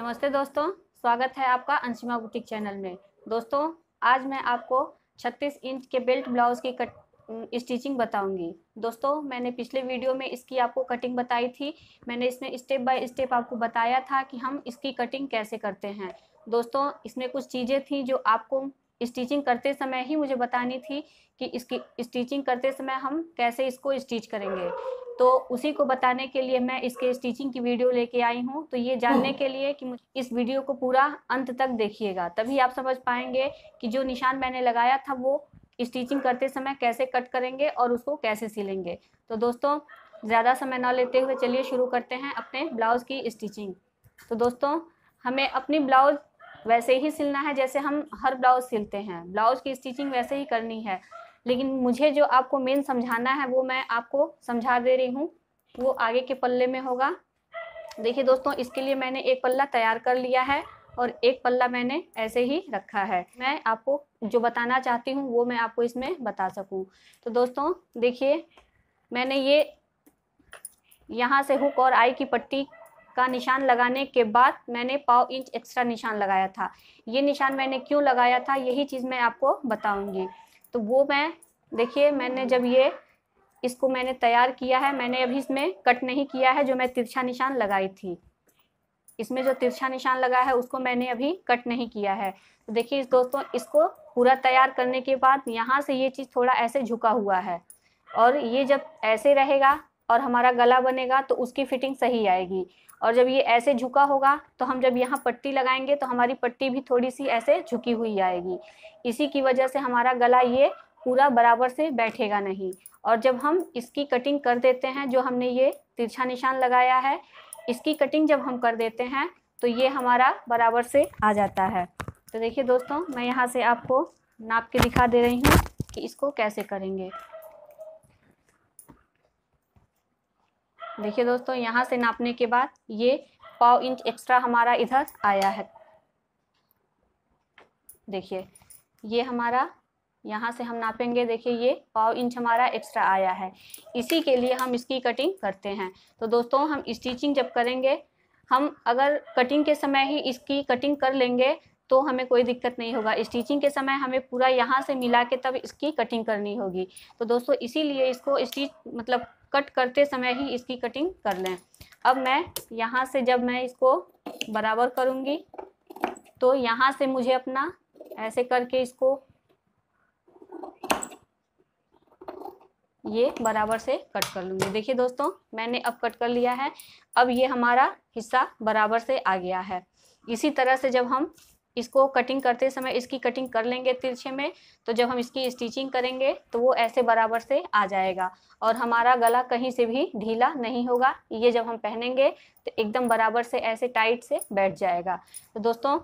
नमस्ते दोस्तों स्वागत है आपका अंशिमा बुटीक चैनल में दोस्तों आज मैं आपको 36 इंच के बेल्ट ब्लाउज की कट स्टिचिंग बताऊंगी दोस्तों मैंने पिछले वीडियो में इसकी आपको कटिंग बताई थी मैंने इसमें स्टेप बाय स्टेप आपको बताया था कि हम इसकी कटिंग कैसे करते हैं दोस्तों इसमें कुछ चीज़ें थी जो आपको स्टिचिंग करते समय ही मुझे बतानी थी कि इसकी स्टिचिंग करते समय हम कैसे इसको स्टिच करेंगे तो उसी को बताने के लिए मैं इसके स्टिचिंग की वीडियो लेके आई हूँ तो ये जानने के लिए कि इस वीडियो को पूरा अंत तक देखिएगा तभी आप समझ पाएंगे कि जो निशान मैंने लगाया था वो स्टिचिंग करते समय कैसे कट करेंगे और उसको कैसे सिलेंगे तो दोस्तों ज़्यादा समय ना लेते हुए चलिए शुरू करते हैं अपने ब्लाउज़ की स्टिचिंग तो दोस्तों हमें अपनी ब्लाउज वैसे ही सिलना है जैसे हम हर ब्लाउज सिलते हैं ब्लाउज की स्टिचिंग वैसे ही करनी है लेकिन मुझे जो आपको मेन समझाना है वो मैं आपको समझा दे रही हूँ वो आगे के पल्ले में होगा देखिए दोस्तों इसके लिए मैंने एक पल्ला तैयार कर लिया है और एक पल्ला मैंने ऐसे ही रखा है मैं आपको जो बताना चाहती हूँ वो मैं आपको इसमें बता सकूँ तो दोस्तों देखिए मैंने ये यहाँ से हुक और आई की पट्टी का निशान लगाने के बाद मैंने पाव इंच एक्स्ट्रा निशान लगाया था ये निशान मैंने क्यों लगाया था यही चीज़ मैं आपको बताऊंगी तो वो मैं देखिए मैंने जब ये इसको मैंने तैयार किया है मैंने अभी इसमें कट नहीं किया है जो मैं तिरछा निशान लगाई थी इसमें जो तिरछा निशान लगा है उसको मैंने अभी कट नहीं किया है तो देखिए इस दोस्तों इसको पूरा तैयार करने के बाद यहाँ से ये चीज़ थोड़ा ऐसे झुका हुआ है और ये जब ऐसे रहेगा और हमारा गला बनेगा तो उसकी फिटिंग सही आएगी और जब ये ऐसे झुका होगा तो हम जब यहाँ पट्टी लगाएंगे तो हमारी पट्टी भी थोड़ी सी ऐसे झुकी हुई आएगी इसी की वजह से हमारा गला ये पूरा बराबर से बैठेगा नहीं और जब हम इसकी कटिंग कर देते हैं जो हमने ये तिरछा निशान लगाया है इसकी कटिंग जब हम कर देते हैं तो ये हमारा बराबर से आ जाता है तो देखिए दोस्तों मैं यहाँ से आपको नाप के दिखा दे रही हूँ कि इसको कैसे करेंगे देखिए दोस्तों यहाँ से नापने के बाद ये पाव इंच एक्स्ट्रा हमारा इधर आया है देखिए ये हमारा यहाँ से हम नापेंगे देखिए ये पाव इंच हमारा एक्स्ट्रा आया है इसी के लिए हम इसकी कटिंग करते हैं तो दोस्तों हम स्टिचिंग जब करेंगे हम अगर कटिंग के समय ही इसकी कटिंग कर लेंगे तो हमें कोई दिक्कत नहीं होगा स्टिचिंग के समय हमें पूरा यहाँ से मिला के तब इसकी कटिंग करनी होगी तो दोस्तों इसीलिए इसको स्टिच मतलब कट करते समय ही इसकी कटिंग कर लें अब मैं यहाँ से जब मैं इसको बराबर करूँगी तो यहाँ से मुझे अपना ऐसे करके इसको ये बराबर से कट कर लूँगी देखिए दोस्तों मैंने अब कट कर लिया है अब ये हमारा हिस्सा बराबर से आ गया है इसी तरह से जब हम इसको कटिंग करते समय इसकी कटिंग कर लेंगे तिरछे में तो जब हम इसकी स्टिचिंग करेंगे तो वो ऐसे बराबर से आ जाएगा और हमारा गला कहीं से भी ढीला नहीं होगा ये जब हम पहनेंगे तो एकदम बराबर से ऐसे टाइट से बैठ जाएगा तो दोस्तों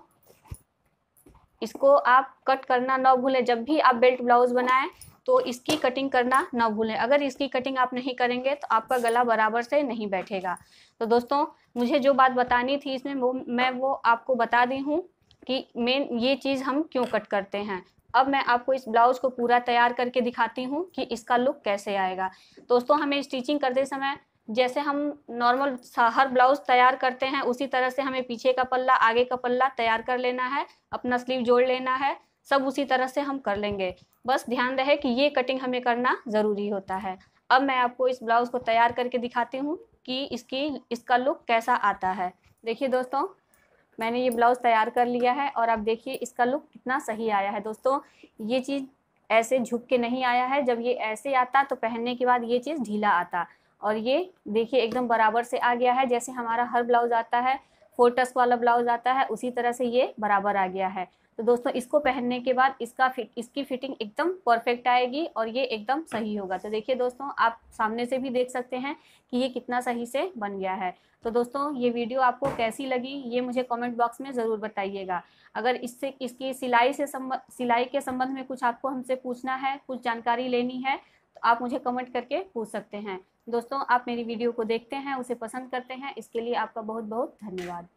इसको आप कट करना ना भूलें जब भी आप बेल्ट ब्लाउज बनाएं तो इसकी कटिंग करना ना भूलें अगर इसकी कटिंग आप नहीं करेंगे तो आपका गला बराबर से नहीं बैठेगा तो दोस्तों मुझे जो बात बतानी थी इसमें वो मैं वो आपको बता दी हूँ कि मेन ये चीज़ हम क्यों कट करते हैं अब मैं आपको इस ब्लाउज को पूरा तैयार करके दिखाती हूँ कि इसका लुक कैसे आएगा दोस्तों हमें स्टिचिंग करते समय जैसे हम नॉर्मल हर ब्लाउज तैयार करते हैं उसी तरह से हमें पीछे का पल्ला आगे का पल्ला तैयार कर लेना है अपना स्लीव जोड़ लेना है सब उसी तरह से हम कर लेंगे बस ध्यान रहे कि ये कटिंग हमें करना ज़रूरी होता है अब मैं आपको इस ब्लाउज को तैयार करके दिखाती हूँ कि इसकी इसका लुक कैसा आता है देखिए दोस्तों मैंने ये ब्लाउज़ तैयार कर लिया है और आप देखिए इसका लुक कितना सही आया है दोस्तों ये चीज़ ऐसे झुक के नहीं आया है जब ये ऐसे आता तो पहनने के बाद ये चीज़ ढीला आता और ये देखिए एकदम बराबर से आ गया है जैसे हमारा हर ब्लाउज़ आता है फोर वाला ब्लाउज़ आता है उसी तरह से ये बराबर आ गया है तो दोस्तों इसको पहनने के बाद इसका फिट इसकी फिटिंग एकदम परफेक्ट आएगी और ये एकदम सही होगा तो देखिए दोस्तों आप सामने से भी देख सकते हैं कि ये कितना सही से बन गया है तो दोस्तों ये वीडियो आपको कैसी लगी ये मुझे कमेंट बॉक्स में ज़रूर बताइएगा अगर इससे इसकी सिलाई से संबंध सिलाई के संबंध में कुछ आपको हमसे पूछना है कुछ जानकारी लेनी है तो आप मुझे कमेंट करके पूछ सकते हैं दोस्तों आप मेरी वीडियो को देखते हैं उसे पसंद करते हैं इसके लिए आपका बहुत बहुत धन्यवाद